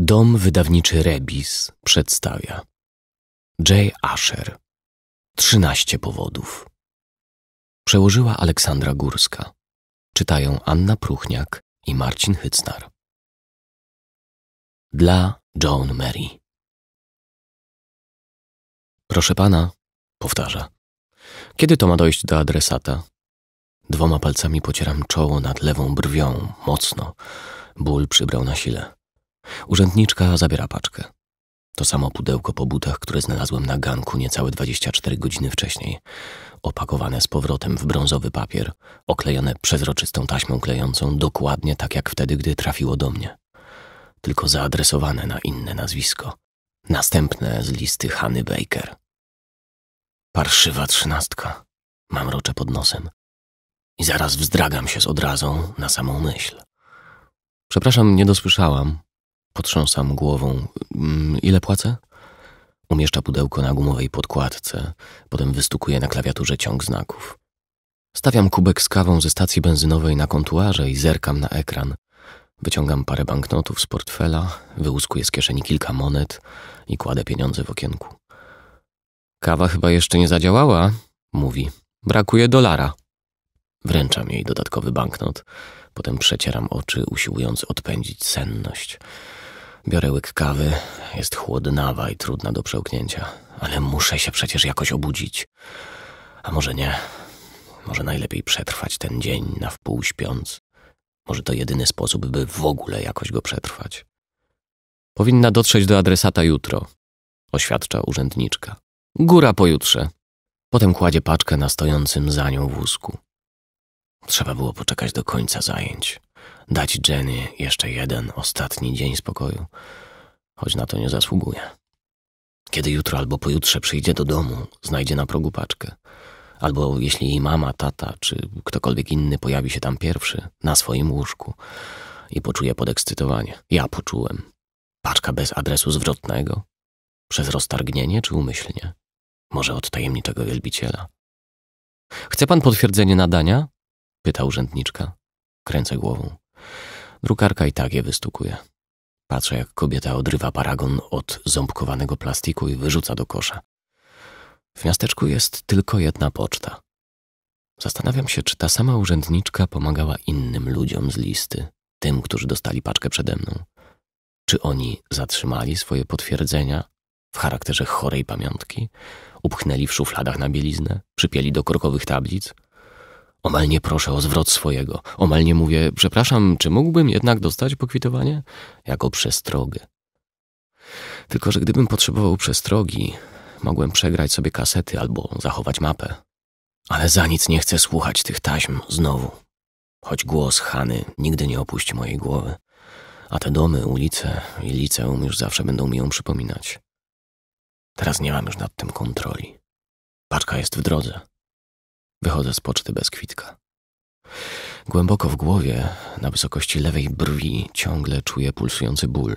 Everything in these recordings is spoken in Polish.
Dom wydawniczy Rebis przedstawia Jay Asher 13 powodów Przełożyła Aleksandra Górska Czytają Anna Pruchniak i Marcin Hycnar Dla Joan Mary Proszę pana, powtarza. Kiedy to ma dojść do adresata? Dwoma palcami pocieram czoło nad lewą brwią, mocno. Ból przybrał na sile. Urzędniczka zabiera paczkę. To samo pudełko po butach, które znalazłem na ganku niecałe 24 godziny wcześniej. Opakowane z powrotem w brązowy papier, oklejone przezroczystą taśmą klejącą, dokładnie tak jak wtedy, gdy trafiło do mnie. Tylko zaadresowane na inne nazwisko. Następne z listy Hanny Baker. Parszywa trzynastka. Mam rocze pod nosem. I zaraz wzdragam się z odrazą na samą myśl. Przepraszam, nie dosłyszałam, Potrząsam głową. Mm, ile płacę? Umieszcza pudełko na gumowej podkładce, potem wystukuje na klawiaturze ciąg znaków. Stawiam kubek z kawą ze stacji benzynowej na kontuarze i zerkam na ekran. Wyciągam parę banknotów z portfela, wyłuskuję z kieszeni kilka monet i kładę pieniądze w okienku. Kawa chyba jeszcze nie zadziałała, mówi. Brakuje dolara. Wręczam jej dodatkowy banknot, potem przecieram oczy, usiłując odpędzić senność. Biorę łyk kawy. Jest chłodnawa i trudna do przełknięcia. Ale muszę się przecież jakoś obudzić. A może nie. Może najlepiej przetrwać ten dzień na wpół śpiąc. Może to jedyny sposób, by w ogóle jakoś go przetrwać. Powinna dotrzeć do adresata jutro, oświadcza urzędniczka. Góra pojutrze. Potem kładzie paczkę na stojącym za nią wózku. Trzeba było poczekać do końca zajęć dać Jenny jeszcze jeden ostatni dzień spokoju, choć na to nie zasługuje. Kiedy jutro albo pojutrze przyjdzie do domu, znajdzie na progu paczkę. Albo jeśli jej mama, tata czy ktokolwiek inny pojawi się tam pierwszy, na swoim łóżku i poczuje podekscytowanie. Ja poczułem. Paczka bez adresu zwrotnego? Przez roztargnienie czy umyślnie? Może od tajemniczego wielbiciela? Chce pan potwierdzenie nadania? Pyta urzędniczka. Kręcę głową. Drukarka i tak je wystukuje. Patrzę, jak kobieta odrywa paragon od ząbkowanego plastiku i wyrzuca do kosza. W miasteczku jest tylko jedna poczta. Zastanawiam się, czy ta sama urzędniczka pomagała innym ludziom z listy, tym, którzy dostali paczkę przede mną. Czy oni zatrzymali swoje potwierdzenia w charakterze chorej pamiątki, upchnęli w szufladach na bieliznę, przypieli do korkowych tablic – Omal nie proszę o zwrot swojego, omal nie mówię, przepraszam, czy mógłbym jednak dostać pokwitowanie? Jako przestrogę. Tylko, że gdybym potrzebował przestrogi, mogłem przegrać sobie kasety albo zachować mapę. Ale za nic nie chcę słuchać tych taśm znowu. Choć głos Hany nigdy nie opuści mojej głowy, a te domy, ulice i liceum już zawsze będą mi ją przypominać. Teraz nie mam już nad tym kontroli. Paczka jest w drodze. Wychodzę z poczty bez kwitka. Głęboko w głowie, na wysokości lewej brwi, ciągle czuję pulsujący ból.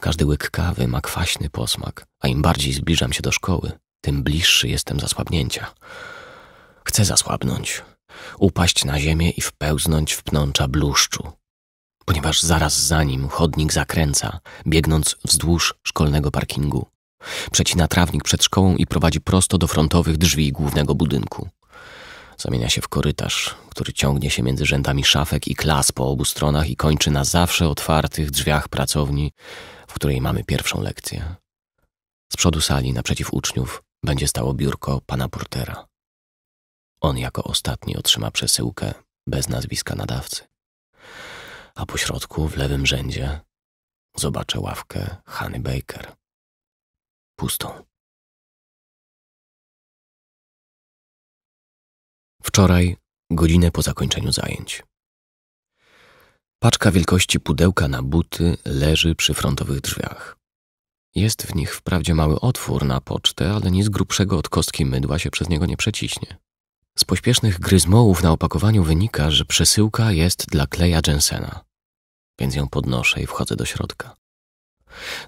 Każdy łyk kawy ma kwaśny posmak, a im bardziej zbliżam się do szkoły, tym bliższy jestem zasłabnięcia. Chcę zasłabnąć, upaść na ziemię i wpełznąć w pnącza bluszczu, ponieważ zaraz za nim chodnik zakręca, biegnąc wzdłuż szkolnego parkingu. Przecina trawnik przed szkołą i prowadzi prosto do frontowych drzwi głównego budynku zamienia się w korytarz, który ciągnie się między rzędami szafek i klas po obu stronach i kończy na zawsze otwartych drzwiach pracowni, w której mamy pierwszą lekcję. Z przodu sali naprzeciw uczniów będzie stało biurko pana portera. On jako ostatni otrzyma przesyłkę bez nazwiska nadawcy. A po środku, w lewym rzędzie, zobaczę ławkę Hany Baker. Pustą. Wczoraj, godzinę po zakończeniu zajęć. Paczka wielkości pudełka na buty leży przy frontowych drzwiach. Jest w nich wprawdzie mały otwór na pocztę, ale nic grubszego od kostki mydła się przez niego nie przeciśnie. Z pośpiesznych gryzmołów na opakowaniu wynika, że przesyłka jest dla Kleja Jensena, więc ją podnoszę i wchodzę do środka.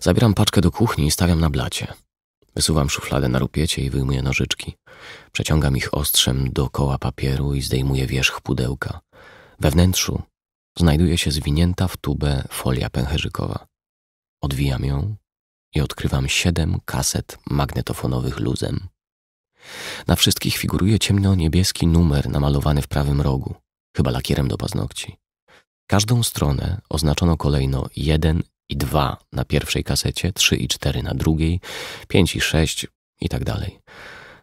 Zabieram paczkę do kuchni i stawiam na blacie. Wysuwam szufladę na rupiecie i wyjmuję nożyczki. Przeciągam ich ostrzem dookoła papieru i zdejmuję wierzch pudełka. We wnętrzu znajduje się zwinięta w tubę folia pęcherzykowa. Odwijam ją i odkrywam siedem kaset magnetofonowych luzem. Na wszystkich figuruje ciemno-niebieski numer namalowany w prawym rogu, chyba lakierem do paznokci. Każdą stronę oznaczono kolejno 1 i 2 na pierwszej kasecie, 3 i 4 na drugiej, 5 i 6 i tak dalej.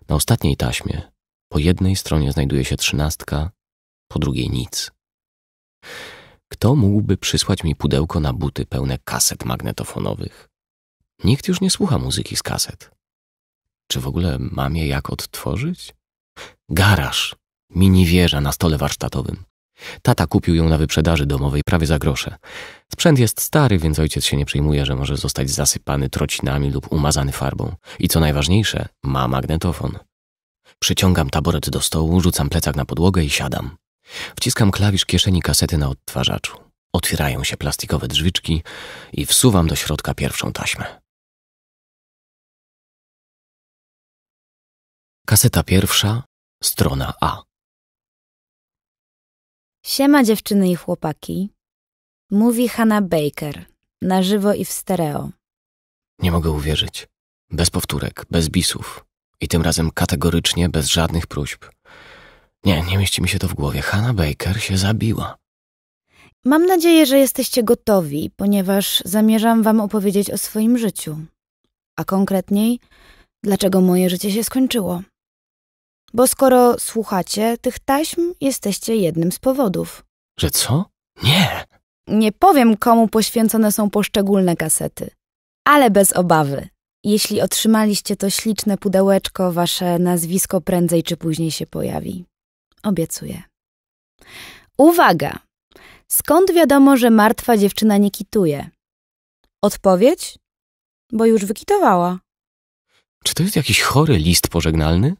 Na ostatniej taśmie po jednej stronie znajduje się trzynastka, po drugiej nic. Kto mógłby przysłać mi pudełko na buty pełne kaset magnetofonowych? Nikt już nie słucha muzyki z kaset. Czy w ogóle mam je jak odtworzyć? Garaż, mini wieża na stole warsztatowym. Tata kupił ją na wyprzedaży domowej prawie za grosze. Sprzęt jest stary, więc ojciec się nie przejmuje, że może zostać zasypany trocinami lub umazany farbą. I co najważniejsze, ma magnetofon. Przyciągam taboret do stołu, rzucam plecak na podłogę i siadam. Wciskam klawisz kieszeni kasety na odtwarzaczu. Otwierają się plastikowe drzwiczki i wsuwam do środka pierwszą taśmę. Kaseta pierwsza, strona A. Siema dziewczyny i chłopaki. Mówi Hannah Baker, na żywo i w stereo. Nie mogę uwierzyć. Bez powtórek, bez bisów. I tym razem kategorycznie, bez żadnych próśb. Nie, nie mieści mi się to w głowie. Hannah Baker się zabiła. Mam nadzieję, że jesteście gotowi, ponieważ zamierzam wam opowiedzieć o swoim życiu. A konkretniej, dlaczego moje życie się skończyło. Bo skoro słuchacie tych taśm, jesteście jednym z powodów. Że co? Nie! Nie powiem, komu poświęcone są poszczególne kasety. Ale bez obawy. Jeśli otrzymaliście to śliczne pudełeczko, wasze nazwisko prędzej czy później się pojawi. Obiecuję. Uwaga! Skąd wiadomo, że martwa dziewczyna nie kituje? Odpowiedź? Bo już wykitowała. Czy to jest jakiś chory list pożegnalny?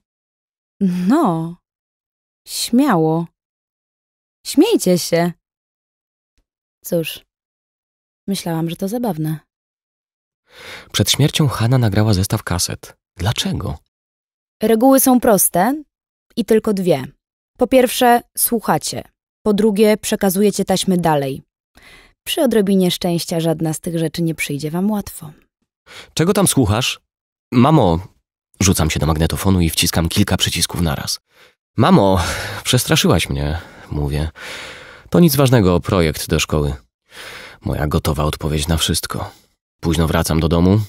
No, śmiało. Śmiejcie się. Cóż, myślałam, że to zabawne. Przed śmiercią Hanna nagrała zestaw kaset. Dlaczego? Reguły są proste i tylko dwie. Po pierwsze, słuchacie. Po drugie, przekazujecie taśmy dalej. Przy odrobinie szczęścia żadna z tych rzeczy nie przyjdzie wam łatwo. Czego tam słuchasz? Mamo, Rzucam się do magnetofonu i wciskam kilka przycisków naraz. Mamo, przestraszyłaś mnie, mówię. To nic ważnego, projekt do szkoły. Moja gotowa odpowiedź na wszystko. Późno wracam do domu.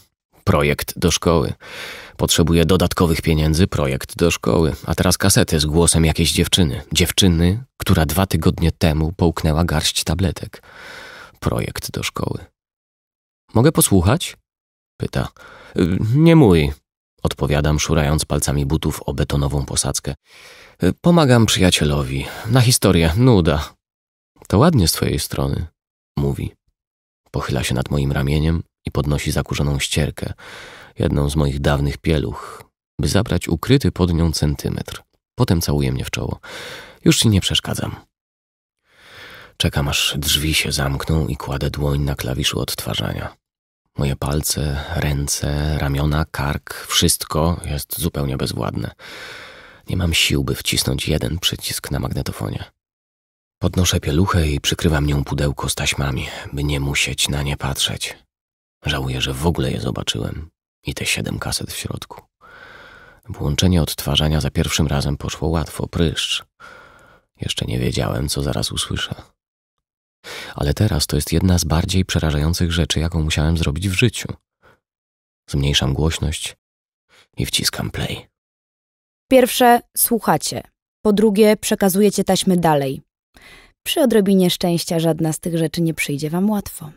Projekt do szkoły. Potrzebuję dodatkowych pieniędzy, projekt do szkoły. A teraz kasety z głosem jakiejś dziewczyny. Dziewczyny, która dwa tygodnie temu połknęła garść tabletek. Projekt do szkoły. Mogę posłuchać? Pyta. Y, nie mój, Odpowiadam, szurając palcami butów o betonową posadzkę. Y, pomagam przyjacielowi. Na historię, nuda. To ładnie z twojej strony, mówi. Pochyla się nad moim ramieniem i podnosi zakurzoną ścierkę, jedną z moich dawnych pieluch, by zabrać ukryty pod nią centymetr. Potem całuje mnie w czoło. Już ci nie przeszkadzam. Czekam aż drzwi się zamkną i kładę dłoń na klawiszu odtwarzania. Moje palce, ręce, ramiona, kark, wszystko jest zupełnie bezwładne. Nie mam sił, by wcisnąć jeden przycisk na magnetofonie. Podnoszę pieluchę i przykrywam nią pudełko z taśmami, by nie musieć na nie patrzeć. Żałuję, że w ogóle je zobaczyłem i te siedem kaset w środku. Włączenie odtwarzania za pierwszym razem poszło łatwo, pryszcz. Jeszcze nie wiedziałem, co zaraz usłyszę ale teraz to jest jedna z bardziej przerażających rzeczy, jaką musiałem zrobić w życiu. Zmniejszam głośność i wciskam play. Pierwsze, słuchacie. Po drugie, przekazujecie taśmy dalej. Przy odrobinie szczęścia żadna z tych rzeczy nie przyjdzie Wam łatwo.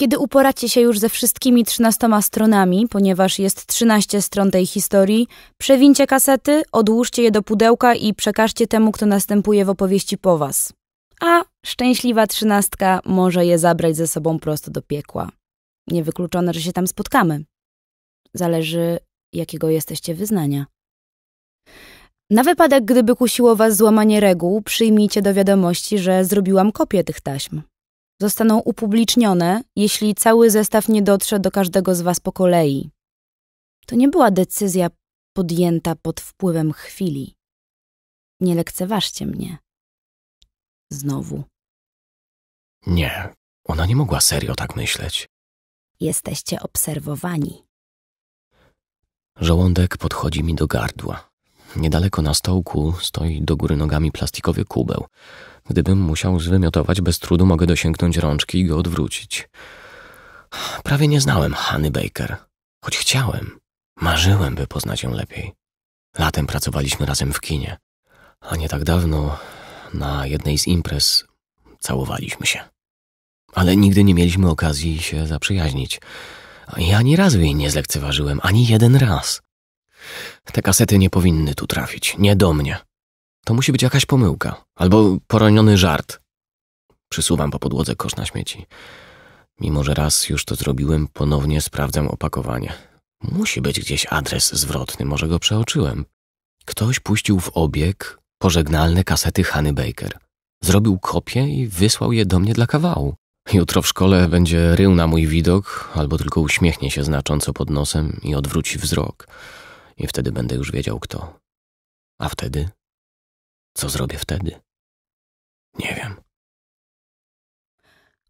Kiedy uporacie się już ze wszystkimi trzynastoma stronami, ponieważ jest trzynaście stron tej historii, przewincie kasety, odłóżcie je do pudełka i przekażcie temu, kto następuje w opowieści po Was a szczęśliwa trzynastka może je zabrać ze sobą prosto do piekła. Niewykluczone, że się tam spotkamy. Zależy, jakiego jesteście wyznania. Na wypadek, gdyby kusiło was złamanie reguł, przyjmijcie do wiadomości, że zrobiłam kopię tych taśm. Zostaną upublicznione, jeśli cały zestaw nie dotrze do każdego z was po kolei. To nie była decyzja podjęta pod wpływem chwili. Nie lekceważcie mnie znowu. Nie, ona nie mogła serio tak myśleć. Jesteście obserwowani. Żołądek podchodzi mi do gardła. Niedaleko na stołku stoi do góry nogami plastikowy kubeł. Gdybym musiał zwymiotować, bez trudu mogę dosięgnąć rączki i go odwrócić. Prawie nie znałem Hanny Baker, choć chciałem. Marzyłem, by poznać ją lepiej. Latem pracowaliśmy razem w kinie, a nie tak dawno na jednej z imprez całowaliśmy się. Ale nigdy nie mieliśmy okazji się zaprzyjaźnić. Ja ani razu jej nie zlekceważyłem, ani jeden raz. Te kasety nie powinny tu trafić, nie do mnie. To musi być jakaś pomyłka, albo poroniony żart. Przysuwam po podłodze kosz na śmieci. Mimo, że raz już to zrobiłem, ponownie sprawdzam opakowanie. Musi być gdzieś adres zwrotny, może go przeoczyłem. Ktoś puścił w obieg pożegnalne kasety Hany Baker. Zrobił kopię i wysłał je do mnie dla kawału. Jutro w szkole będzie rył na mój widok, albo tylko uśmiechnie się znacząco pod nosem i odwróci wzrok. I wtedy będę już wiedział kto. A wtedy? Co zrobię wtedy? Nie wiem.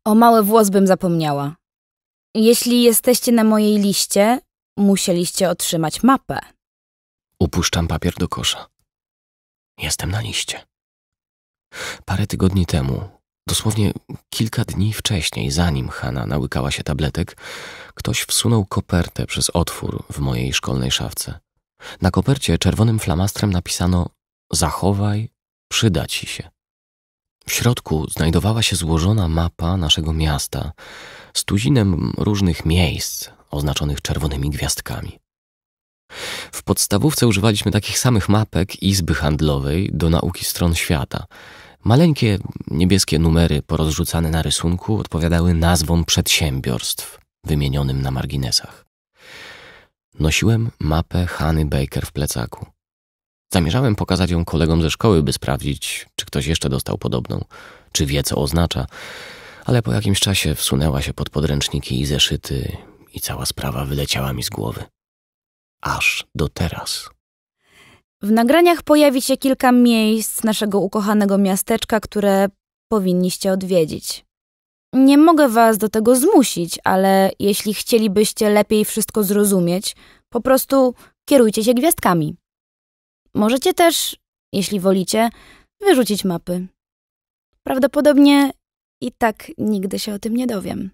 O mały włos bym zapomniała. Jeśli jesteście na mojej liście, musieliście otrzymać mapę. Upuszczam papier do kosza. Jestem na liście. Parę tygodni temu, dosłownie kilka dni wcześniej, zanim Hanna nałykała się tabletek, ktoś wsunął kopertę przez otwór w mojej szkolnej szafce. Na kopercie czerwonym flamastrem napisano Zachowaj, przyda ci się. W środku znajdowała się złożona mapa naszego miasta z tuzinem różnych miejsc oznaczonych czerwonymi gwiazdkami. W podstawówce używaliśmy takich samych mapek izby handlowej do nauki stron świata. Maleńkie niebieskie numery porozrzucane na rysunku odpowiadały nazwom przedsiębiorstw wymienionym na marginesach. Nosiłem mapę Hany Baker w plecaku. Zamierzałem pokazać ją kolegom ze szkoły, by sprawdzić, czy ktoś jeszcze dostał podobną, czy wie, co oznacza, ale po jakimś czasie wsunęła się pod podręczniki i zeszyty, i cała sprawa wyleciała mi z głowy aż do teraz. W nagraniach pojawi się kilka miejsc naszego ukochanego miasteczka, które powinniście odwiedzić. Nie mogę was do tego zmusić, ale jeśli chcielibyście lepiej wszystko zrozumieć, po prostu kierujcie się gwiazdkami. Możecie też, jeśli wolicie, wyrzucić mapy. Prawdopodobnie i tak nigdy się o tym nie dowiem.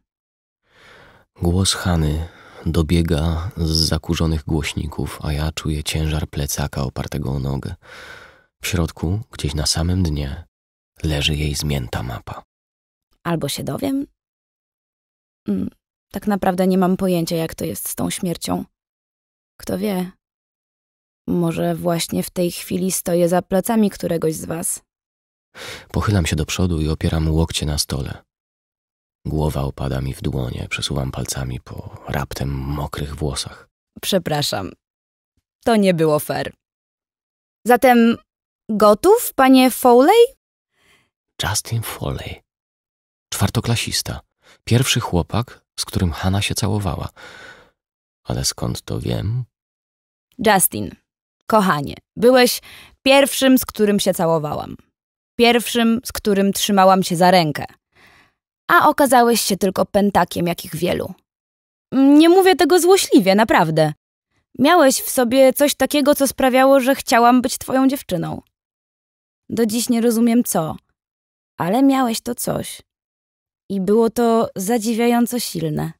Głos Hany dobiega z zakurzonych głośników, a ja czuję ciężar plecaka opartego o nogę. W środku, gdzieś na samym dnie, leży jej zmięta mapa. Albo się dowiem? Mm, tak naprawdę nie mam pojęcia, jak to jest z tą śmiercią. Kto wie? Może właśnie w tej chwili stoję za plecami któregoś z was. Pochylam się do przodu i opieram łokcie na stole. Głowa opada mi w dłonie, przesuwam palcami po raptem mokrych włosach. Przepraszam. To nie było fair. Zatem gotów, panie Foley? Justin Foley. Czwartoklasista. Pierwszy chłopak, z którym Hanna się całowała. Ale skąd to wiem? Justin, kochanie, byłeś pierwszym, z którym się całowałam. Pierwszym, z którym trzymałam się za rękę a okazałeś się tylko pentakiem jakich wielu. Nie mówię tego złośliwie, naprawdę. Miałeś w sobie coś takiego, co sprawiało, że chciałam być twoją dziewczyną. Do dziś nie rozumiem co, ale miałeś to coś. I było to zadziwiająco silne.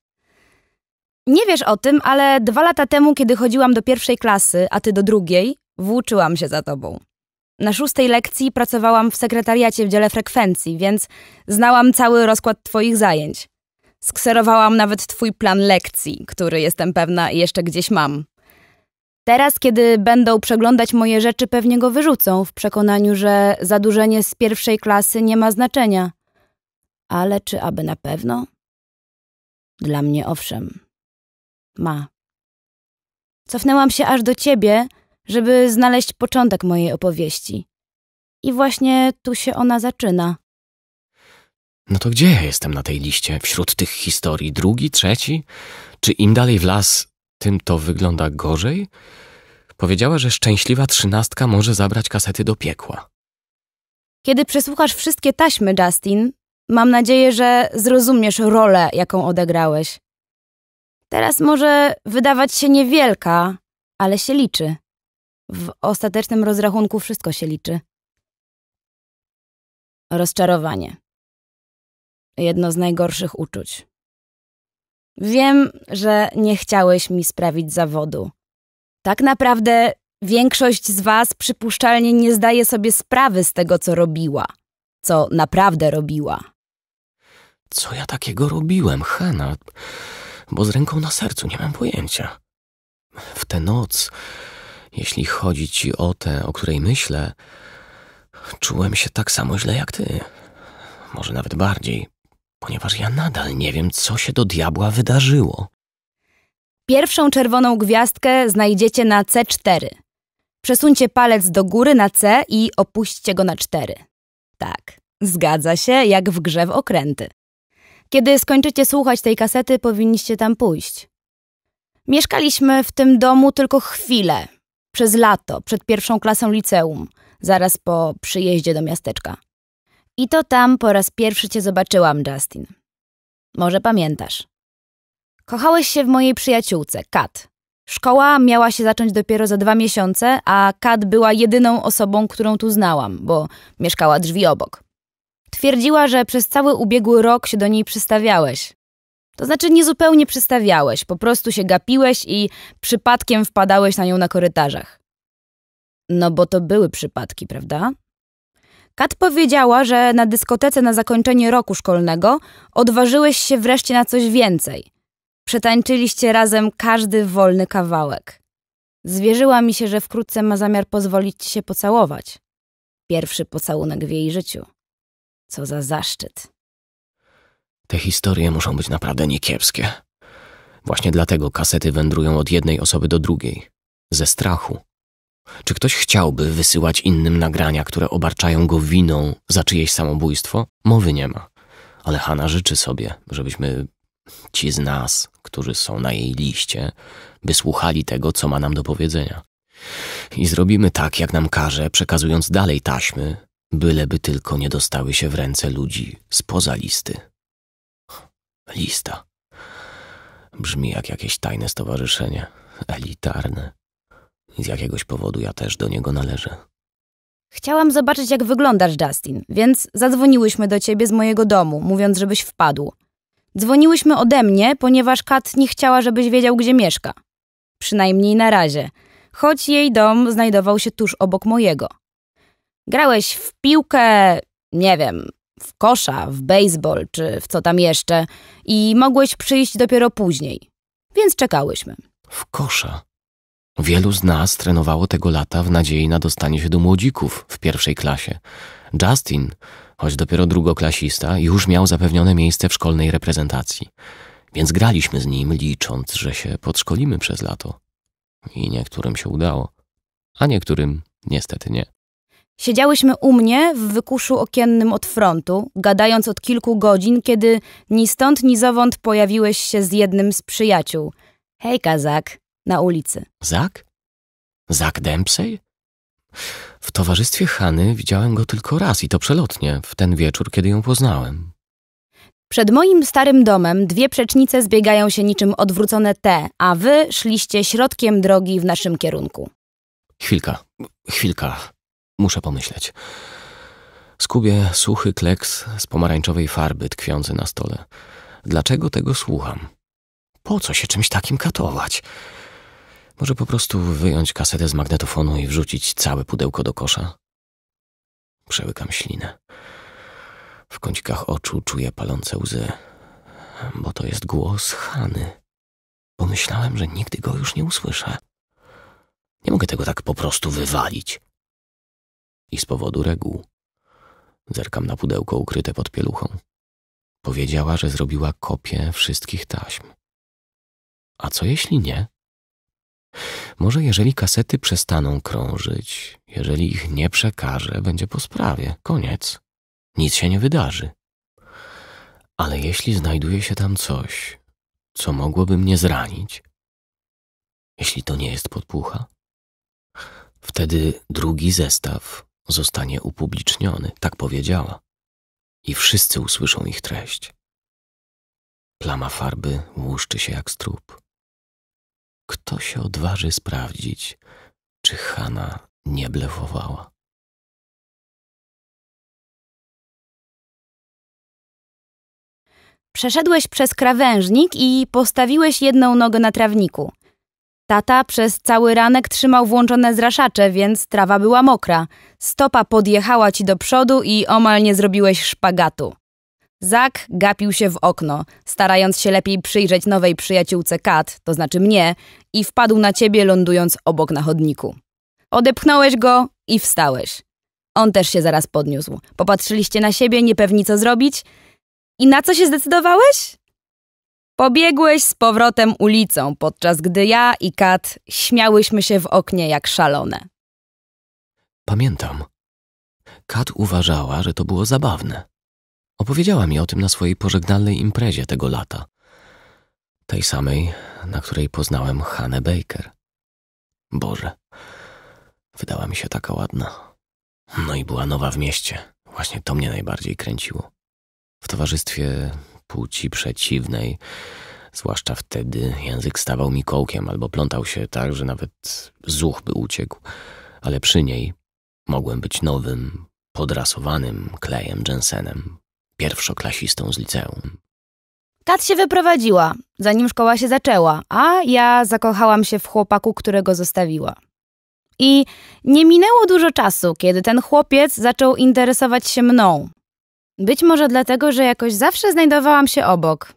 Nie wiesz o tym, ale dwa lata temu, kiedy chodziłam do pierwszej klasy, a ty do drugiej, włóczyłam się za tobą. Na szóstej lekcji pracowałam w sekretariacie w dziale frekwencji, więc znałam cały rozkład Twoich zajęć. Skserowałam nawet Twój plan lekcji, który jestem pewna jeszcze gdzieś mam. Teraz, kiedy będą przeglądać moje rzeczy, pewnie go wyrzucą w przekonaniu, że zadłużenie z pierwszej klasy nie ma znaczenia. Ale czy aby na pewno? Dla mnie owszem. Ma. Cofnęłam się aż do ciebie żeby znaleźć początek mojej opowieści. I właśnie tu się ona zaczyna. No to gdzie ja jestem na tej liście? Wśród tych historii drugi, trzeci? Czy im dalej w las, tym to wygląda gorzej? Powiedziała, że szczęśliwa trzynastka może zabrać kasety do piekła. Kiedy przesłuchasz wszystkie taśmy, Justin, mam nadzieję, że zrozumiesz rolę, jaką odegrałeś. Teraz może wydawać się niewielka, ale się liczy. W ostatecznym rozrachunku wszystko się liczy. Rozczarowanie. Jedno z najgorszych uczuć. Wiem, że nie chciałeś mi sprawić zawodu. Tak naprawdę większość z was przypuszczalnie nie zdaje sobie sprawy z tego, co robiła. Co naprawdę robiła. Co ja takiego robiłem, Hena? Bo z ręką na sercu nie mam pojęcia. W tę noc jeśli chodzi ci o tę, o której myślę, czułem się tak samo źle jak ty. Może nawet bardziej, ponieważ ja nadal nie wiem, co się do diabła wydarzyło. Pierwszą czerwoną gwiazdkę znajdziecie na C4. Przesuńcie palec do góry na C i opuśćcie go na 4. Tak, zgadza się, jak w grze w okręty. Kiedy skończycie słuchać tej kasety, powinniście tam pójść. Mieszkaliśmy w tym domu tylko chwilę, przez lato, przed pierwszą klasą liceum, zaraz po przyjeździe do miasteczka. I to tam po raz pierwszy cię zobaczyłam, Justin. Może pamiętasz. Kochałeś się w mojej przyjaciółce, Kat. Szkoła miała się zacząć dopiero za dwa miesiące, a Kat była jedyną osobą, którą tu znałam, bo mieszkała drzwi obok. Twierdziła, że przez cały ubiegły rok się do niej przystawiałeś, to znaczy niezupełnie przystawiałeś, po prostu się gapiłeś i przypadkiem wpadałeś na nią na korytarzach. No bo to były przypadki, prawda? Kat powiedziała, że na dyskotece na zakończenie roku szkolnego odważyłeś się wreszcie na coś więcej. Przetańczyliście razem każdy wolny kawałek. Zwierzyła mi się, że wkrótce ma zamiar pozwolić ci się pocałować. Pierwszy pocałunek w jej życiu. Co za zaszczyt. Te historie muszą być naprawdę niekiepskie. Właśnie dlatego kasety wędrują od jednej osoby do drugiej. Ze strachu. Czy ktoś chciałby wysyłać innym nagrania, które obarczają go winą za czyjeś samobójstwo? Mowy nie ma. Ale Hanna życzy sobie, żebyśmy ci z nas, którzy są na jej liście, wysłuchali tego, co ma nam do powiedzenia. I zrobimy tak, jak nam każe, przekazując dalej taśmy, byleby tylko nie dostały się w ręce ludzi spoza listy. Lista. Brzmi jak jakieś tajne stowarzyszenie, elitarne. Z jakiegoś powodu ja też do niego należę. Chciałam zobaczyć, jak wyglądasz, Justin, więc zadzwoniłyśmy do ciebie z mojego domu, mówiąc, żebyś wpadł. Dzwoniłyśmy ode mnie, ponieważ Kat nie chciała, żebyś wiedział, gdzie mieszka. Przynajmniej na razie, choć jej dom znajdował się tuż obok mojego. Grałeś w piłkę, nie wiem, w kosza, w baseball czy w co tam jeszcze i mogłeś przyjść dopiero później, więc czekałyśmy. W kosza? Wielu z nas trenowało tego lata w nadziei na dostanie się do młodzików w pierwszej klasie. Justin, choć dopiero drugoklasista, już miał zapewnione miejsce w szkolnej reprezentacji. Więc graliśmy z nim, licząc, że się podszkolimy przez lato. I niektórym się udało, a niektórym niestety nie. Siedziałyśmy u mnie w wykuszu okiennym od frontu, gadając od kilku godzin, kiedy ni stąd, ni zowąd pojawiłeś się z jednym z przyjaciół. Hejka, Zak, na ulicy. Zak? Zak Dempsey? W towarzystwie Hany widziałem go tylko raz i to przelotnie, w ten wieczór, kiedy ją poznałem. Przed moim starym domem dwie przecznice zbiegają się niczym odwrócone T, a wy szliście środkiem drogi w naszym kierunku. Chwilka, chwilka. Muszę pomyśleć. Skubię suchy kleks z pomarańczowej farby tkwiący na stole. Dlaczego tego słucham? Po co się czymś takim katować? Może po prostu wyjąć kasetę z magnetofonu i wrzucić całe pudełko do kosza? Przełykam ślinę. W kącikach oczu czuję palące łzy, bo to jest głos Hany. Pomyślałem, że nigdy go już nie usłyszę. Nie mogę tego tak po prostu wywalić i z powodu reguł. Zerkam na pudełko ukryte pod pieluchą. Powiedziała, że zrobiła kopię wszystkich taśm. A co jeśli nie? Może jeżeli kasety przestaną krążyć, jeżeli ich nie przekaże, będzie po sprawie, koniec. Nic się nie wydarzy. Ale jeśli znajduje się tam coś, co mogłoby mnie zranić, jeśli to nie jest podpucha, wtedy drugi zestaw zostanie upubliczniony, tak powiedziała, i wszyscy usłyszą ich treść. Plama farby łuszczy się jak strup. Kto się odważy sprawdzić, czy Hanna nie blefowała? Przeszedłeś przez krawężnik i postawiłeś jedną nogę na trawniku. Tata przez cały ranek trzymał włączone zraszacze, więc trawa była mokra. Stopa podjechała ci do przodu i omal nie zrobiłeś szpagatu. Zak gapił się w okno, starając się lepiej przyjrzeć nowej przyjaciółce Kat, to znaczy mnie, i wpadł na ciebie lądując obok na chodniku. Odepchnąłeś go i wstałeś. On też się zaraz podniósł. Popatrzyliście na siebie, niepewni co zrobić. I na co się zdecydowałeś? Pobiegłeś z powrotem ulicą, podczas gdy ja i Kat śmiałyśmy się w oknie jak szalone. Pamiętam. Kat uważała, że to było zabawne. Opowiedziała mi o tym na swojej pożegnalnej imprezie tego lata. Tej samej, na której poznałem Hannę Baker. Boże, wydała mi się taka ładna. No i była nowa w mieście. Właśnie to mnie najbardziej kręciło. W towarzystwie płci przeciwnej. Zwłaszcza wtedy język stawał mi kołkiem albo plątał się tak, że nawet zuch by uciekł. Ale przy niej mogłem być nowym, podrasowanym klejem Jensenem, pierwszoklasistą z liceum. Kat się wyprowadziła, zanim szkoła się zaczęła, a ja zakochałam się w chłopaku, którego zostawiła. I nie minęło dużo czasu, kiedy ten chłopiec zaczął interesować się mną, być może dlatego, że jakoś zawsze znajdowałam się obok.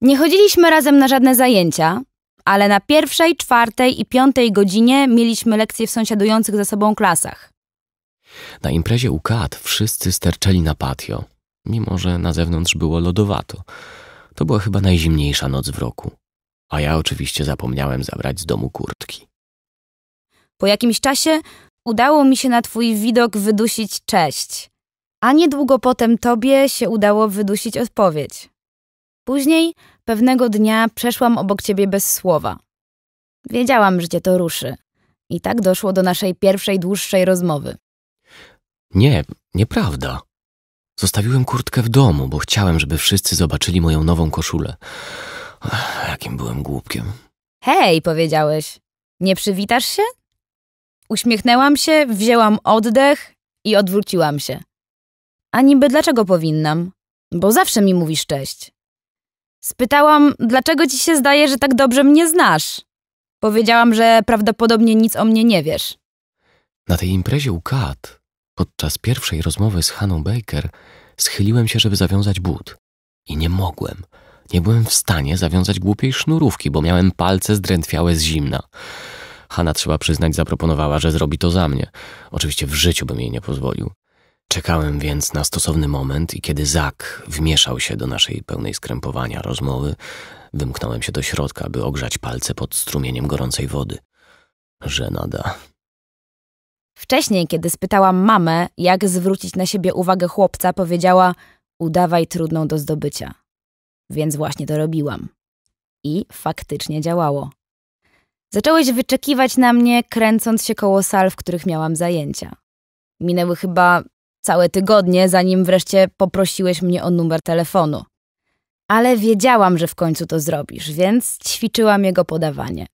Nie chodziliśmy razem na żadne zajęcia, ale na pierwszej, czwartej i piątej godzinie mieliśmy lekcje w sąsiadujących ze sobą klasach. Na imprezie u Kat wszyscy sterczeli na patio, mimo że na zewnątrz było lodowato. To była chyba najzimniejsza noc w roku, a ja oczywiście zapomniałem zabrać z domu kurtki. Po jakimś czasie udało mi się na twój widok wydusić cześć a niedługo potem tobie się udało wydusić odpowiedź. Później pewnego dnia przeszłam obok ciebie bez słowa. Wiedziałam, że cię to ruszy. I tak doszło do naszej pierwszej dłuższej rozmowy. Nie, nieprawda. Zostawiłem kurtkę w domu, bo chciałem, żeby wszyscy zobaczyli moją nową koszulę. Ach, jakim byłem głupkiem. Hej, powiedziałeś. Nie przywitasz się? Uśmiechnęłam się, wzięłam oddech i odwróciłam się. A niby dlaczego powinnam? Bo zawsze mi mówisz cześć. Spytałam, dlaczego ci się zdaje, że tak dobrze mnie znasz? Powiedziałam, że prawdopodobnie nic o mnie nie wiesz. Na tej imprezie u Kat, podczas pierwszej rozmowy z Haną Baker, schyliłem się, żeby zawiązać but. I nie mogłem. Nie byłem w stanie zawiązać głupiej sznurówki, bo miałem palce zdrętwiałe z zimna. Hanna, trzeba przyznać, zaproponowała, że zrobi to za mnie. Oczywiście w życiu bym jej nie pozwolił. Czekałem więc na stosowny moment i kiedy Zak wmieszał się do naszej pełnej skrępowania rozmowy, wymknąłem się do środka, by ogrzać palce pod strumieniem gorącej wody. Żenada. Wcześniej, kiedy spytałam mamę, jak zwrócić na siebie uwagę chłopca, powiedziała: Udawaj trudną do zdobycia. Więc właśnie to robiłam. I faktycznie działało. Zacząłeś wyczekiwać na mnie, kręcąc się koło sal, w których miałam zajęcia. Minęły chyba Całe tygodnie, zanim wreszcie poprosiłeś mnie o numer telefonu. Ale wiedziałam, że w końcu to zrobisz, więc ćwiczyłam jego podawanie.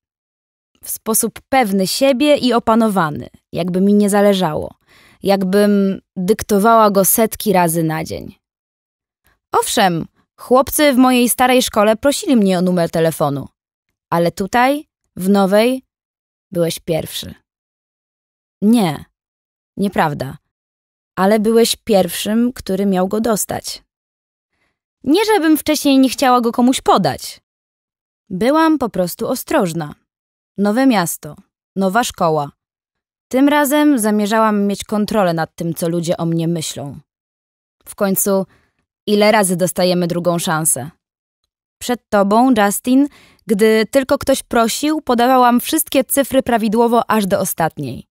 W sposób pewny siebie i opanowany, jakby mi nie zależało, jakbym dyktowała go setki razy na dzień. Owszem, chłopcy w mojej starej szkole prosili mnie o numer telefonu, ale tutaj, w nowej, byłeś pierwszy. Nie, nieprawda ale byłeś pierwszym, który miał go dostać. Nie, żebym wcześniej nie chciała go komuś podać. Byłam po prostu ostrożna. Nowe miasto, nowa szkoła. Tym razem zamierzałam mieć kontrolę nad tym, co ludzie o mnie myślą. W końcu, ile razy dostajemy drugą szansę? Przed tobą, Justin, gdy tylko ktoś prosił, podawałam wszystkie cyfry prawidłowo aż do ostatniej.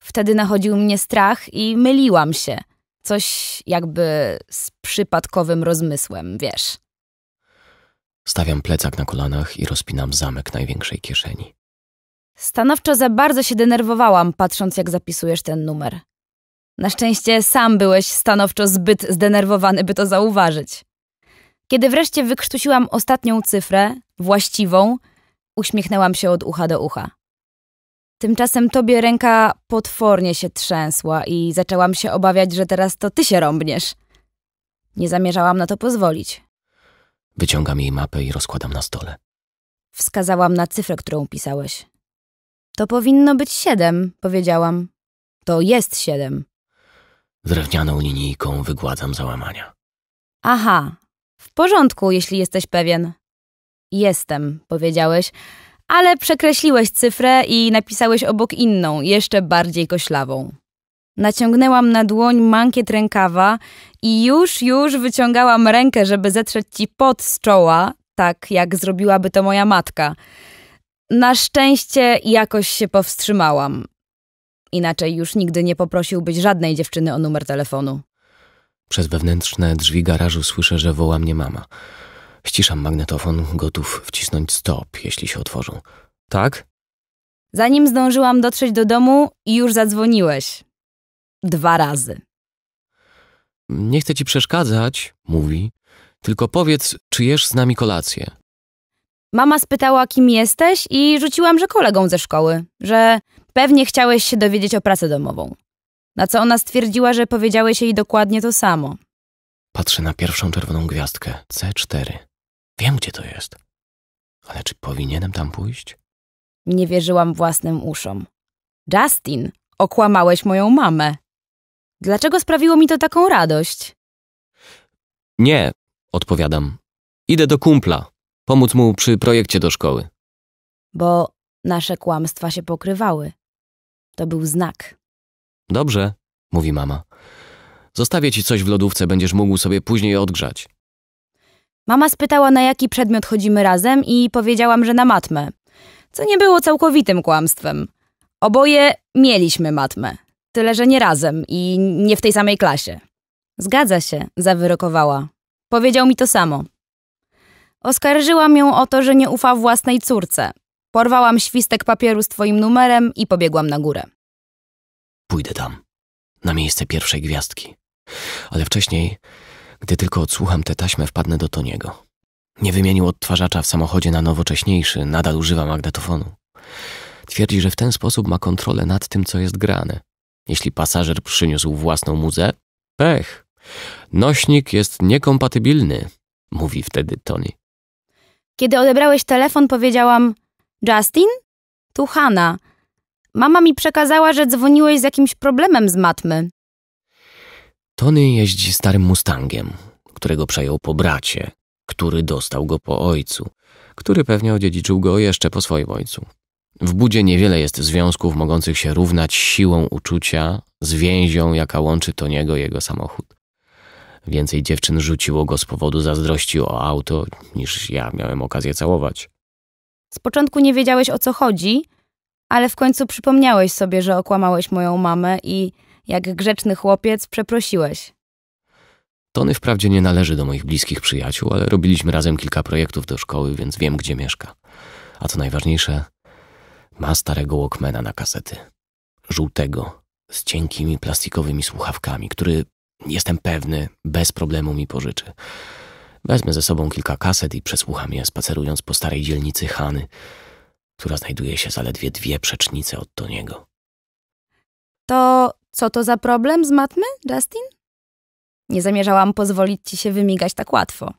Wtedy nachodził mnie strach i myliłam się. Coś jakby z przypadkowym rozmysłem, wiesz. Stawiam plecak na kolanach i rozpinam zamek największej kieszeni. Stanowczo za bardzo się denerwowałam, patrząc jak zapisujesz ten numer. Na szczęście sam byłeś stanowczo zbyt zdenerwowany, by to zauważyć. Kiedy wreszcie wykrztusiłam ostatnią cyfrę, właściwą, uśmiechnęłam się od ucha do ucha. Tymczasem tobie ręka potwornie się trzęsła i zaczęłam się obawiać, że teraz to ty się rąbniesz. Nie zamierzałam na to pozwolić. Wyciągam jej mapę i rozkładam na stole. Wskazałam na cyfrę, którą pisałeś. To powinno być siedem, powiedziałam. To jest siedem. Drewnianą linijką wygładzam załamania. Aha, w porządku, jeśli jesteś pewien. Jestem, powiedziałeś ale przekreśliłeś cyfrę i napisałeś obok inną, jeszcze bardziej koślawą. Naciągnęłam na dłoń mankiet rękawa i już, już wyciągałam rękę, żeby zetrzeć ci pot z czoła, tak jak zrobiłaby to moja matka. Na szczęście jakoś się powstrzymałam. Inaczej już nigdy nie poprosiłbyś żadnej dziewczyny o numer telefonu. Przez wewnętrzne drzwi garażu słyszę, że woła mnie mama. Ściszam magnetofon, gotów wcisnąć stop, jeśli się otworzą. Tak? Zanim zdążyłam dotrzeć do domu, już zadzwoniłeś. Dwa razy. Nie chcę ci przeszkadzać, mówi. Tylko powiedz, czy jesz z nami kolację. Mama spytała, kim jesteś, i rzuciłam, że kolegą ze szkoły, że pewnie chciałeś się dowiedzieć o pracę domową. Na co ona stwierdziła, że powiedziałeś jej dokładnie to samo. Patrzę na pierwszą czerwoną gwiazdkę C4. Wiem, gdzie to jest. Ale czy powinienem tam pójść? Nie wierzyłam własnym uszom. Justin, okłamałeś moją mamę. Dlaczego sprawiło mi to taką radość? Nie, odpowiadam. Idę do kumpla. Pomóc mu przy projekcie do szkoły. Bo nasze kłamstwa się pokrywały. To był znak. Dobrze, mówi mama. Zostawię ci coś w lodówce, będziesz mógł sobie później odgrzać. Mama spytała, na jaki przedmiot chodzimy razem i powiedziałam, że na matmę. Co nie było całkowitym kłamstwem. Oboje mieliśmy matmę. Tyle, że nie razem i nie w tej samej klasie. Zgadza się, zawyrokowała. Powiedział mi to samo. Oskarżyłam ją o to, że nie ufa własnej córce. Porwałam świstek papieru z twoim numerem i pobiegłam na górę. Pójdę tam, na miejsce pierwszej gwiazdki. Ale wcześniej gdy tylko odsłucham tę taśmę, wpadnę do Toniego. Nie wymienił odtwarzacza w samochodzie na nowocześniejszy, nadal używa magnetofonu. Twierdzi, że w ten sposób ma kontrolę nad tym, co jest grane. Jeśli pasażer przyniósł własną muzę, pech. Nośnik jest niekompatybilny, mówi wtedy Tony. Kiedy odebrałeś telefon, powiedziałam: Justin? Tu Hanna. Mama mi przekazała, że dzwoniłeś z jakimś problemem z matmy. Tony jeździ starym Mustangiem, którego przejął po bracie, który dostał go po ojcu, który pewnie odziedziczył go jeszcze po swoim ojcu. W budzie niewiele jest związków mogących się równać siłą uczucia z więzią, jaka łączy Toniego jego samochód. Więcej dziewczyn rzuciło go z powodu zazdrości o auto, niż ja miałem okazję całować. Z początku nie wiedziałeś o co chodzi, ale w końcu przypomniałeś sobie, że okłamałeś moją mamę i jak grzeczny chłopiec przeprosiłeś. Tony wprawdzie nie należy do moich bliskich przyjaciół, ale robiliśmy razem kilka projektów do szkoły, więc wiem, gdzie mieszka. A co najważniejsze, ma starego Walkmana na kasety. Żółtego, z cienkimi plastikowymi słuchawkami, który, jestem pewny, bez problemu mi pożyczy. Wezmę ze sobą kilka kaset i przesłucham je spacerując po starej dzielnicy Hany, która znajduje się zaledwie dwie przecznice od Toniego. To co to za problem z matmy, Justin? Nie zamierzałam pozwolić ci się wymigać tak łatwo.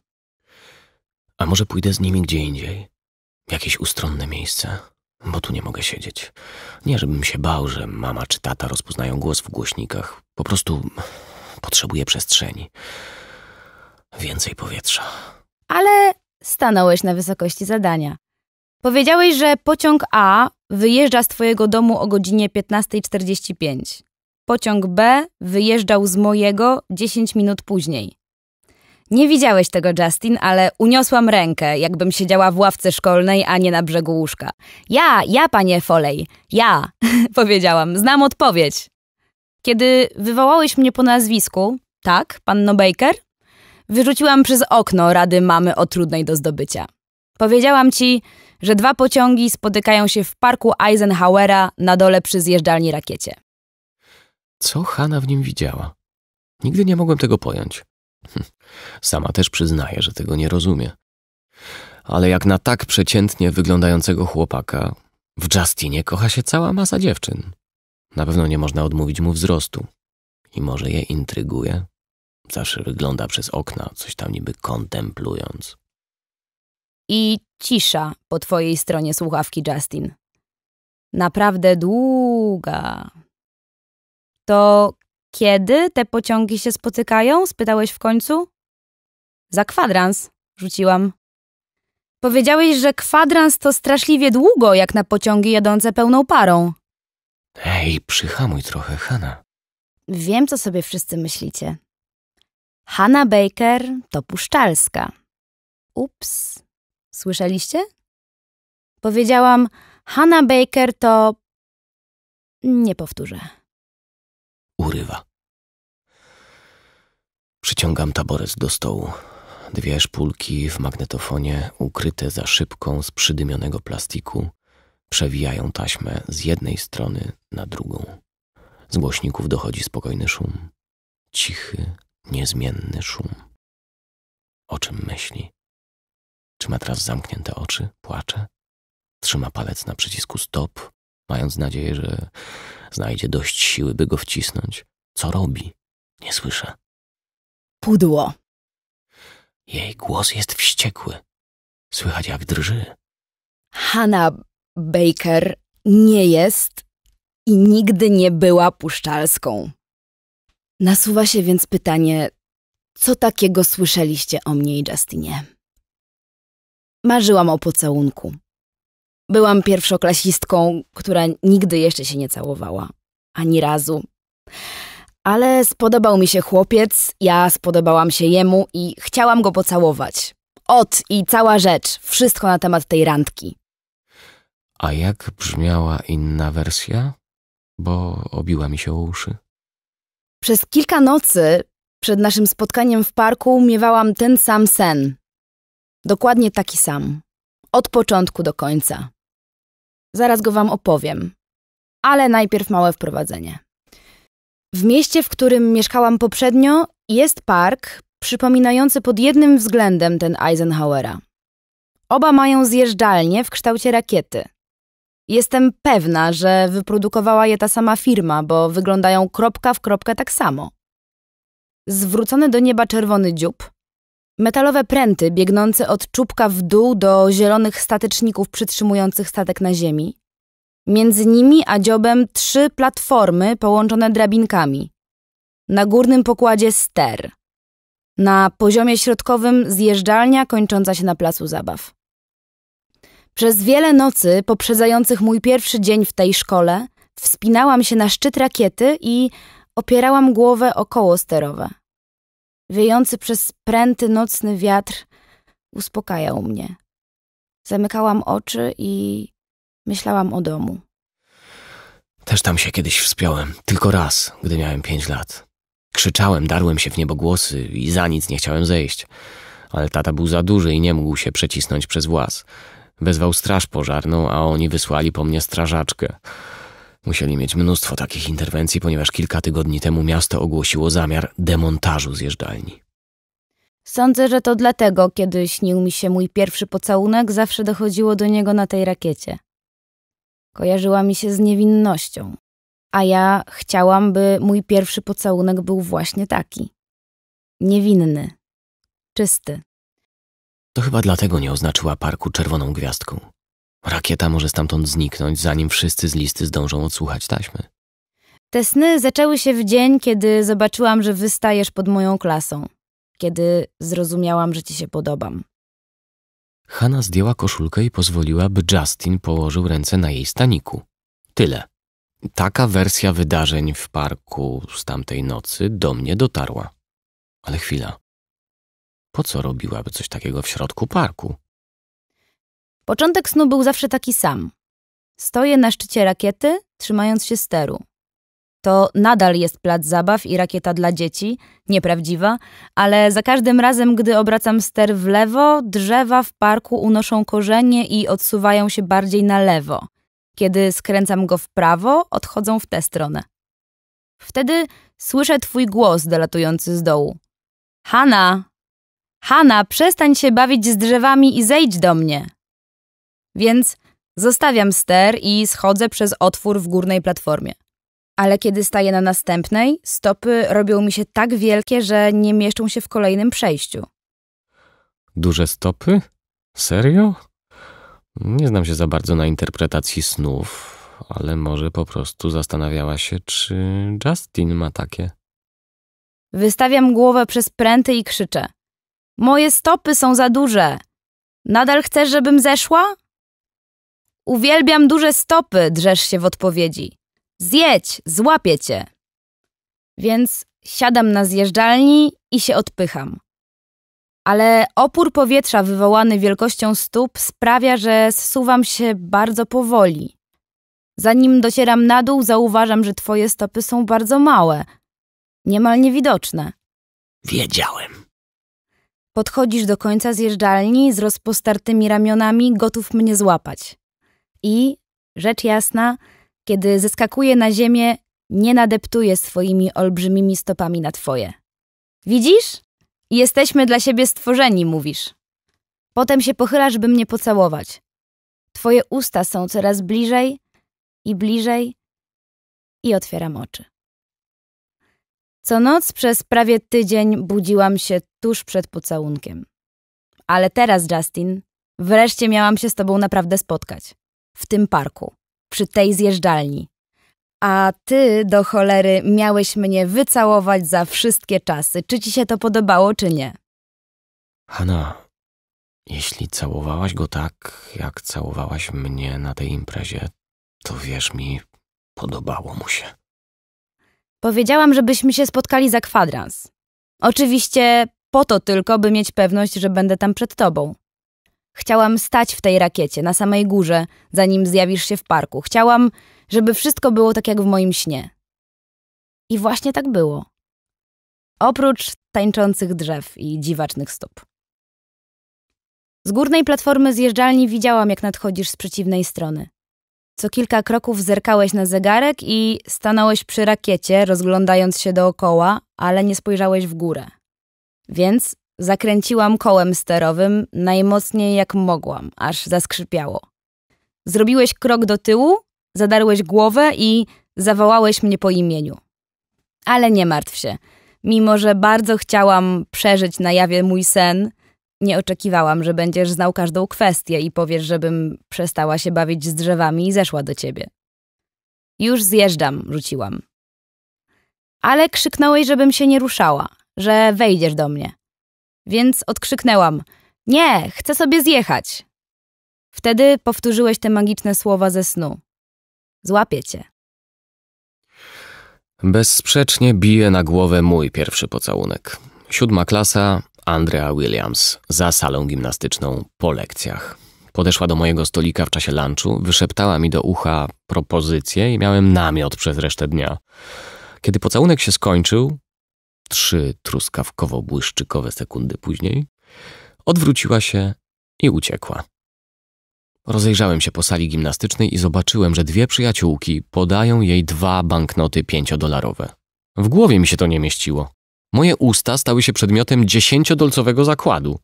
A może pójdę z nimi gdzie indziej? jakieś ustronne miejsce? Bo tu nie mogę siedzieć. Nie, żebym się bał, że mama czy tata rozpoznają głos w głośnikach. Po prostu potrzebuję przestrzeni. Więcej powietrza. Ale stanąłeś na wysokości zadania. Powiedziałeś, że pociąg A wyjeżdża z twojego domu o godzinie 15.45. Pociąg B wyjeżdżał z mojego 10 minut później. Nie widziałeś tego, Justin, ale uniosłam rękę, jakbym siedziała w ławce szkolnej, a nie na brzegu łóżka. Ja, ja, panie Folej, ja, powiedziałam, znam odpowiedź. Kiedy wywołałeś mnie po nazwisku, tak, panno Baker, wyrzuciłam przez okno rady mamy o trudnej do zdobycia. Powiedziałam ci, że dwa pociągi spotykają się w parku Eisenhowera na dole przy zjeżdżalni rakiecie. Co Hanna w nim widziała? Nigdy nie mogłem tego pojąć. Hm, sama też przyznaję, że tego nie rozumie. Ale jak na tak przeciętnie wyglądającego chłopaka, w Justinie kocha się cała masa dziewczyn. Na pewno nie można odmówić mu wzrostu. I może je intryguje? Zawsze wygląda przez okna, coś tam niby kontemplując. I cisza po twojej stronie słuchawki, Justin. Naprawdę długa, to kiedy te pociągi się spotykają? spytałeś w końcu. Za kwadrans, rzuciłam. Powiedziałeś, że kwadrans to straszliwie długo, jak na pociągi jadące pełną parą. Hej, przyhamuj trochę, Hanna. Wiem, co sobie wszyscy myślicie. Hanna Baker to puszczalska. Ups, słyszeliście? Powiedziałam, Hanna Baker to. Nie powtórzę urywa. Przyciągam taboret do stołu. Dwie szpulki w magnetofonie, ukryte za szybką z przydymionego plastiku, przewijają taśmę z jednej strony na drugą. Z głośników dochodzi spokojny szum. Cichy, niezmienny szum. O czym myśli? Czy ma teraz zamknięte oczy? Płacze? Trzyma palec na przycisku stop, mając nadzieję, że znajdzie dość siły, by go wcisnąć. Co robi? Nie słyszę. Pudło. Jej głos jest wściekły. Słychać jak drży. Hanna Baker nie jest i nigdy nie była puszczalską. Nasuwa się więc pytanie, co takiego słyszeliście o mnie i Justinie? Marzyłam o pocałunku. Byłam pierwszoklasistką, która nigdy jeszcze się nie całowała. Ani razu. Ale spodobał mi się chłopiec, ja spodobałam się jemu i chciałam go pocałować. Ot i cała rzecz, wszystko na temat tej randki. A jak brzmiała inna wersja? Bo obiła mi się o uszy. Przez kilka nocy przed naszym spotkaniem w parku miewałam ten sam sen. Dokładnie taki sam. Od początku do końca. Zaraz go wam opowiem. Ale najpierw małe wprowadzenie. W mieście, w którym mieszkałam poprzednio, jest park przypominający pod jednym względem ten Eisenhowera. Oba mają zjeżdżalnie w kształcie rakiety. Jestem pewna, że wyprodukowała je ta sama firma, bo wyglądają kropka w kropkę tak samo. Zwrócony do nieba czerwony dziób, Metalowe pręty biegnące od czubka w dół do zielonych stateczników przytrzymujących statek na ziemi. Między nimi a dziobem trzy platformy połączone drabinkami. Na górnym pokładzie ster. Na poziomie środkowym zjeżdżalnia kończąca się na placu zabaw. Przez wiele nocy poprzedzających mój pierwszy dzień w tej szkole wspinałam się na szczyt rakiety i opierałam głowę o koło sterowe. Wiejący przez pręty nocny wiatr uspokajał mnie. Zamykałam oczy i myślałam o domu. Też tam się kiedyś wspiąłem, tylko raz, gdy miałem pięć lat. Krzyczałem, darłem się w niebogłosy i za nic nie chciałem zejść. Ale tata był za duży i nie mógł się przecisnąć przez włas. Wezwał straż pożarną, a oni wysłali po mnie strażaczkę. Musieli mieć mnóstwo takich interwencji, ponieważ kilka tygodni temu miasto ogłosiło zamiar demontażu zjeżdżalni. Sądzę, że to dlatego, kiedy śnił mi się mój pierwszy pocałunek, zawsze dochodziło do niego na tej rakiecie. Kojarzyła mi się z niewinnością, a ja chciałam, by mój pierwszy pocałunek był właśnie taki. Niewinny, czysty. To chyba dlatego nie oznaczyła parku czerwoną gwiazdką. Rakieta może stamtąd zniknąć, zanim wszyscy z listy zdążą odsłuchać taśmy. Te sny zaczęły się w dzień, kiedy zobaczyłam, że wystajesz pod moją klasą. Kiedy zrozumiałam, że ci się podobam. Hanna zdjęła koszulkę i pozwoliła, by Justin położył ręce na jej staniku. Tyle. Taka wersja wydarzeń w parku z tamtej nocy do mnie dotarła. Ale chwila. Po co robiłaby coś takiego w środku parku? Początek snu był zawsze taki sam. Stoję na szczycie rakiety, trzymając się steru. To nadal jest plac zabaw i rakieta dla dzieci, nieprawdziwa, ale za każdym razem, gdy obracam ster w lewo, drzewa w parku unoszą korzenie i odsuwają się bardziej na lewo. Kiedy skręcam go w prawo, odchodzą w tę stronę. Wtedy słyszę twój głos dolatujący z dołu. Hanna! Hanna, przestań się bawić z drzewami i zejdź do mnie! Więc zostawiam ster i schodzę przez otwór w górnej platformie. Ale kiedy staję na następnej, stopy robią mi się tak wielkie, że nie mieszczą się w kolejnym przejściu. Duże stopy? Serio? Nie znam się za bardzo na interpretacji snów, ale może po prostu zastanawiała się, czy Justin ma takie. Wystawiam głowę przez pręty i krzyczę. Moje stopy są za duże. Nadal chcesz, żebym zeszła? Uwielbiam duże stopy, drzesz się w odpowiedzi. Zjedź, złapię cię. Więc siadam na zjeżdżalni i się odpycham. Ale opór powietrza wywołany wielkością stóp sprawia, że zsuwam się bardzo powoli. Zanim docieram na dół, zauważam, że twoje stopy są bardzo małe, niemal niewidoczne. Wiedziałem. Podchodzisz do końca zjeżdżalni z rozpostartymi ramionami, gotów mnie złapać i, rzecz jasna, kiedy zeskakuje na ziemię, nie nadeptuje swoimi olbrzymimi stopami na twoje. Widzisz? Jesteśmy dla siebie stworzeni, mówisz. Potem się pochylasz, by mnie pocałować. Twoje usta są coraz bliżej i bliżej i otwieram oczy. Co noc przez prawie tydzień budziłam się tuż przed pocałunkiem. Ale teraz, Justin, wreszcie miałam się z tobą naprawdę spotkać w tym parku, przy tej zjeżdżalni. A ty, do cholery, miałeś mnie wycałować za wszystkie czasy, czy ci się to podobało, czy nie. Hanna, jeśli całowałaś go tak, jak całowałaś mnie na tej imprezie, to wierz mi, podobało mu się. Powiedziałam, żebyśmy się spotkali za kwadrans. Oczywiście po to tylko, by mieć pewność, że będę tam przed tobą. Chciałam stać w tej rakiecie, na samej górze, zanim zjawisz się w parku. Chciałam, żeby wszystko było tak jak w moim śnie. I właśnie tak było. Oprócz tańczących drzew i dziwacznych stóp. Z górnej platformy zjeżdżalni widziałam, jak nadchodzisz z przeciwnej strony. Co kilka kroków zerkałeś na zegarek i stanąłeś przy rakiecie, rozglądając się dookoła, ale nie spojrzałeś w górę. Więc Zakręciłam kołem sterowym najmocniej jak mogłam, aż zaskrzypiało. Zrobiłeś krok do tyłu, zadarłeś głowę i zawołałeś mnie po imieniu. Ale nie martw się. Mimo, że bardzo chciałam przeżyć na jawie mój sen, nie oczekiwałam, że będziesz znał każdą kwestię i powiesz, żebym przestała się bawić z drzewami i zeszła do ciebie. Już zjeżdżam, rzuciłam. Ale krzyknąłeś, żebym się nie ruszała, że wejdziesz do mnie więc odkrzyknęłam: Nie, chcę sobie zjechać. Wtedy powtórzyłeś te magiczne słowa ze snu. Złapię cię. Bezsprzecznie bije na głowę mój pierwszy pocałunek. Siódma klasa, Andrea Williams, za salą gimnastyczną po lekcjach. Podeszła do mojego stolika w czasie lunchu, wyszeptała mi do ucha propozycję i miałem namiot przez resztę dnia. Kiedy pocałunek się skończył, trzy truskawkowo-błyszczykowe sekundy później, odwróciła się i uciekła. Rozejrzałem się po sali gimnastycznej i zobaczyłem, że dwie przyjaciółki podają jej dwa banknoty pięciodolarowe. W głowie mi się to nie mieściło. Moje usta stały się przedmiotem dziesięciodolcowego zakładu.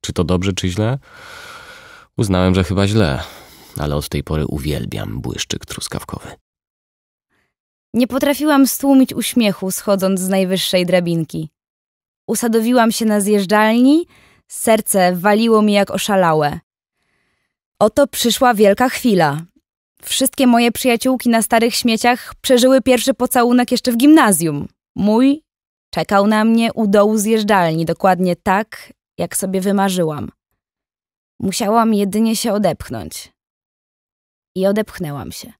Czy to dobrze, czy źle? Uznałem, że chyba źle, ale od tej pory uwielbiam błyszczyk truskawkowy. Nie potrafiłam stłumić uśmiechu, schodząc z najwyższej drabinki. Usadowiłam się na zjeżdżalni, serce waliło mi jak oszalałe. Oto przyszła wielka chwila. Wszystkie moje przyjaciółki na starych śmieciach przeżyły pierwszy pocałunek jeszcze w gimnazjum. Mój czekał na mnie u dołu zjeżdżalni, dokładnie tak, jak sobie wymarzyłam. Musiałam jedynie się odepchnąć. I odepchnęłam się.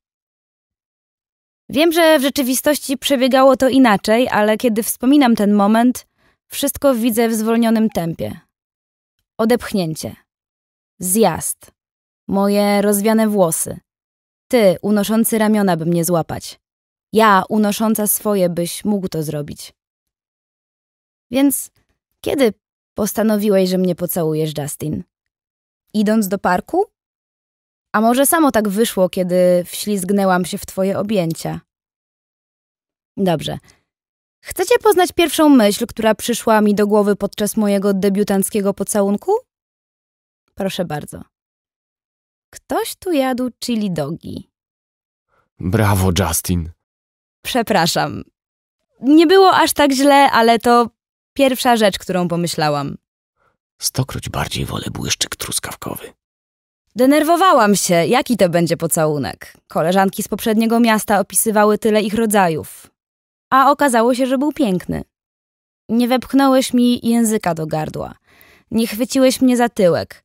Wiem, że w rzeczywistości przebiegało to inaczej, ale kiedy wspominam ten moment, wszystko widzę w zwolnionym tempie. Odepchnięcie. Zjazd. Moje rozwiane włosy. Ty, unoszący ramiona, by mnie złapać. Ja, unosząca swoje, byś mógł to zrobić. Więc kiedy postanowiłeś, że mnie pocałujesz, Justin? Idąc do parku? A może samo tak wyszło, kiedy wślizgnęłam się w twoje objęcia? Dobrze. Chcecie poznać pierwszą myśl, która przyszła mi do głowy podczas mojego debiutanckiego pocałunku? Proszę bardzo. Ktoś tu jadł chili dogi. Brawo, Justin. Przepraszam. Nie było aż tak źle, ale to pierwsza rzecz, którą pomyślałam. Stokroć bardziej wolę błyszczyk truskawkowy. Denerwowałam się, jaki to będzie pocałunek. Koleżanki z poprzedniego miasta opisywały tyle ich rodzajów. A okazało się, że był piękny. Nie wepchnąłeś mi języka do gardła. Nie chwyciłeś mnie za tyłek.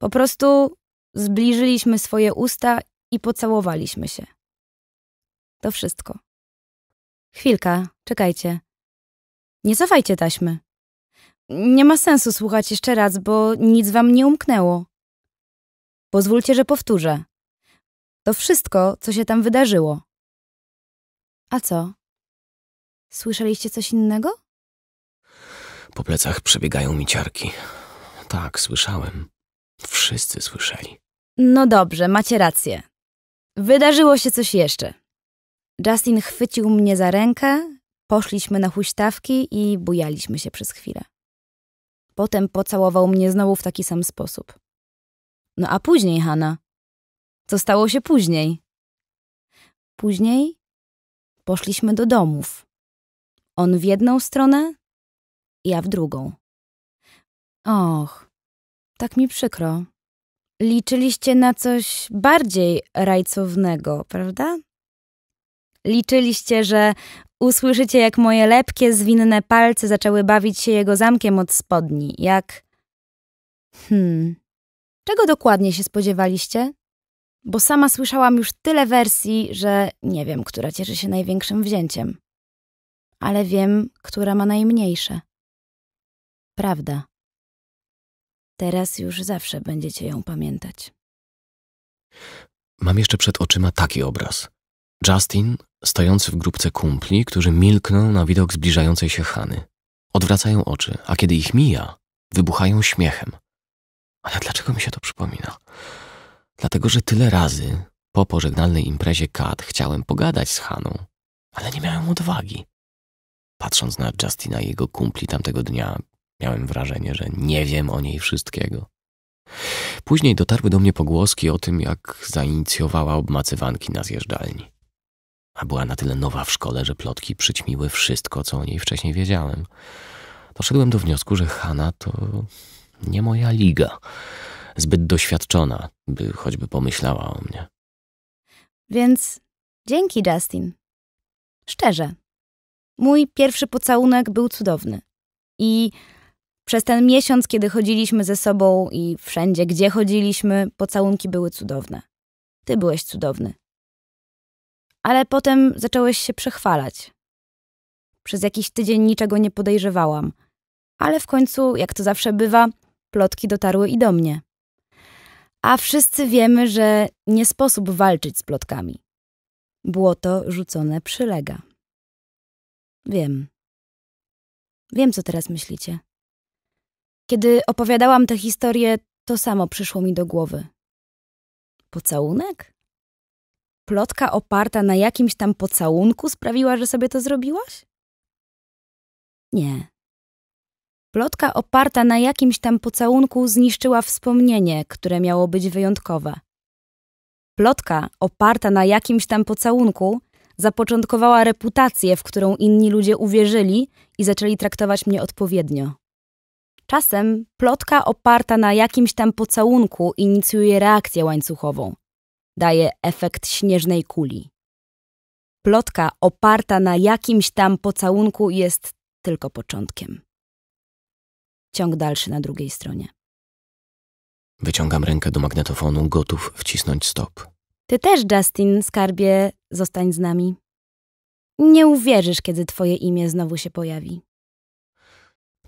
Po prostu zbliżyliśmy swoje usta i pocałowaliśmy się. To wszystko. Chwilka, czekajcie. Nie cofajcie taśmy. Nie ma sensu słuchać jeszcze raz, bo nic wam nie umknęło. Pozwólcie, że powtórzę. To wszystko, co się tam wydarzyło. A co? Słyszeliście coś innego? Po plecach przebiegają mi ciarki. Tak, słyszałem. Wszyscy słyszeli. No dobrze, macie rację. Wydarzyło się coś jeszcze. Justin chwycił mnie za rękę, poszliśmy na huśtawki i bujaliśmy się przez chwilę. Potem pocałował mnie znowu w taki sam sposób. No a później, Hanna? Co stało się później? Później poszliśmy do domów. On w jedną stronę, ja w drugą. Och, tak mi przykro. Liczyliście na coś bardziej rajcownego, prawda? Liczyliście, że usłyszycie, jak moje lepkie, zwinne palce zaczęły bawić się jego zamkiem od spodni, jak... Hmm... Czego dokładnie się spodziewaliście? Bo sama słyszałam już tyle wersji, że nie wiem, która cieszy się największym wzięciem. Ale wiem, która ma najmniejsze. Prawda. Teraz już zawsze będziecie ją pamiętać. Mam jeszcze przed oczyma taki obraz. Justin, stojący w grupce kumpli, którzy milkną na widok zbliżającej się Hany. Odwracają oczy, a kiedy ich mija, wybuchają śmiechem. Ale dlaczego mi się to przypomina? Dlatego, że tyle razy po pożegnalnej imprezie Kat chciałem pogadać z Haną, ale nie miałem odwagi. Patrząc na Justina i jego kumpli tamtego dnia, miałem wrażenie, że nie wiem o niej wszystkiego. Później dotarły do mnie pogłoski o tym, jak zainicjowała obmacywanki na zjeżdżalni. A była na tyle nowa w szkole, że plotki przyćmiły wszystko, co o niej wcześniej wiedziałem. Doszedłem do wniosku, że Hanna to nie moja liga. Zbyt doświadczona, by choćby pomyślała o mnie. Więc dzięki, Justin. Szczerze. Mój pierwszy pocałunek był cudowny. I przez ten miesiąc, kiedy chodziliśmy ze sobą i wszędzie, gdzie chodziliśmy, pocałunki były cudowne. Ty byłeś cudowny. Ale potem zacząłeś się przechwalać. Przez jakiś tydzień niczego nie podejrzewałam. Ale w końcu, jak to zawsze bywa, plotki dotarły i do mnie. A wszyscy wiemy, że nie sposób walczyć z plotkami. Błoto rzucone przylega. Wiem. Wiem, co teraz myślicie. Kiedy opowiadałam tę historię, to samo przyszło mi do głowy. Pocałunek? Plotka oparta na jakimś tam pocałunku sprawiła, że sobie to zrobiłaś? Nie. Plotka oparta na jakimś tam pocałunku zniszczyła wspomnienie, które miało być wyjątkowe. Plotka oparta na jakimś tam pocałunku zapoczątkowała reputację, w którą inni ludzie uwierzyli i zaczęli traktować mnie odpowiednio. Czasem plotka oparta na jakimś tam pocałunku inicjuje reakcję łańcuchową, daje efekt śnieżnej kuli. Plotka oparta na jakimś tam pocałunku jest tylko początkiem. Ciąg dalszy na drugiej stronie. Wyciągam rękę do magnetofonu, gotów wcisnąć stop. Ty też, Justin, skarbie, zostań z nami. Nie uwierzysz, kiedy twoje imię znowu się pojawi.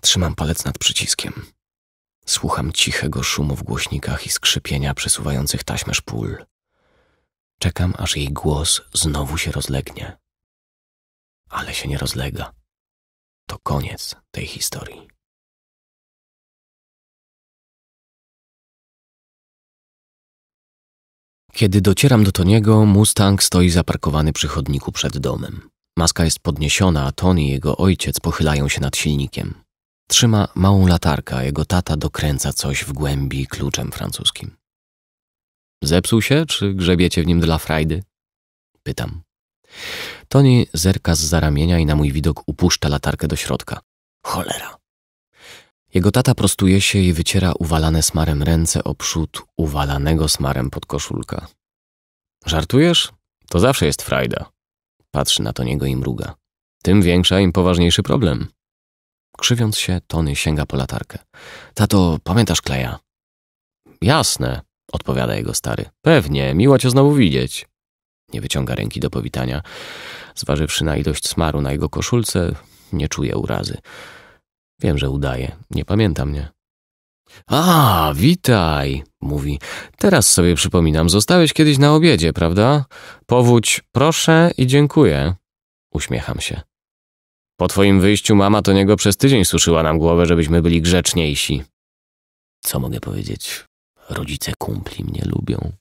Trzymam palec nad przyciskiem. Słucham cichego szumu w głośnikach i skrzypienia przesuwających taśmę szpul. Czekam, aż jej głos znowu się rozlegnie. Ale się nie rozlega. To koniec tej historii. Kiedy docieram do Toniego, Mustang stoi zaparkowany przy chodniku przed domem. Maska jest podniesiona, a Tony i jego ojciec pochylają się nad silnikiem. Trzyma małą latarkę, a jego tata dokręca coś w głębi kluczem francuskim. Zepsuł się, czy grzebiecie w nim dla frajdy? Pytam. Tony zerka z za ramienia i na mój widok upuszcza latarkę do środka. Cholera, jego tata prostuje się i wyciera uwalane smarem ręce o przód uwalanego smarem podkoszulka. Żartujesz? To zawsze jest frajda. Patrzy na to niego i mruga. Tym większa, im poważniejszy problem. Krzywiąc się, Tony sięga po latarkę. Tato, pamiętasz Kleja? Jasne, odpowiada jego stary. Pewnie, miło cię znowu widzieć. Nie wyciąga ręki do powitania. Zważywszy na ilość smaru na jego koszulce, nie czuje urazy. Wiem, że udaje. Nie pamięta mnie. A, witaj, mówi. Teraz sobie przypominam, zostałeś kiedyś na obiedzie, prawda? Powódź, proszę i dziękuję. Uśmiecham się. Po twoim wyjściu mama to niego przez tydzień suszyła nam głowę, żebyśmy byli grzeczniejsi. Co mogę powiedzieć? Rodzice kumpli mnie lubią.